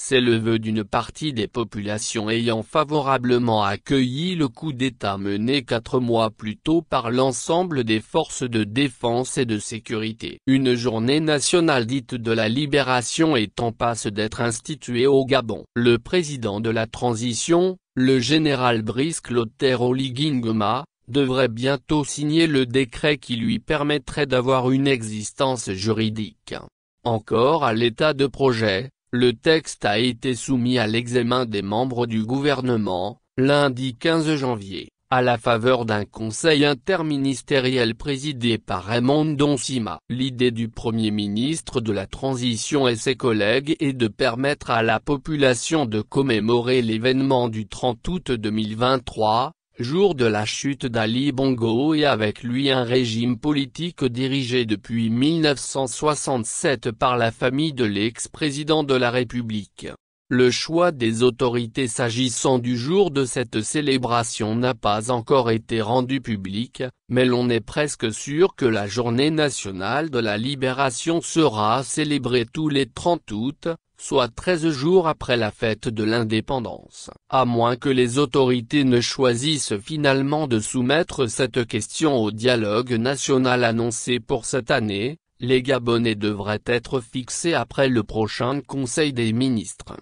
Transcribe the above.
C'est le vœu d'une partie des populations ayant favorablement accueilli le coup d'État mené quatre mois plus tôt par l'ensemble des forces de défense et de sécurité. Une journée nationale dite de la libération est en passe d'être instituée au Gabon. Le président de la transition, le général Brice Clotaire Oligingoma, devrait bientôt signer le décret qui lui permettrait d'avoir une existence juridique. Encore à l'état de projet, le texte a été soumis à l'examen des membres du gouvernement, lundi 15 janvier, à la faveur d'un conseil interministériel présidé par Raymond Doncima. L'idée du Premier ministre de la Transition et ses collègues est de permettre à la population de commémorer l'événement du 30 août 2023, jour de la chute d'Ali Bongo et avec lui un régime politique dirigé depuis 1967 par la famille de l'ex-président de la République. Le choix des autorités s'agissant du jour de cette célébration n'a pas encore été rendu public, mais l'on est presque sûr que la journée nationale de la libération sera célébrée tous les 30 août, soit 13 jours après la fête de l'indépendance. À moins que les autorités ne choisissent finalement de soumettre cette question au dialogue national annoncé pour cette année, les Gabonais devraient être fixés après le prochain Conseil des ministres.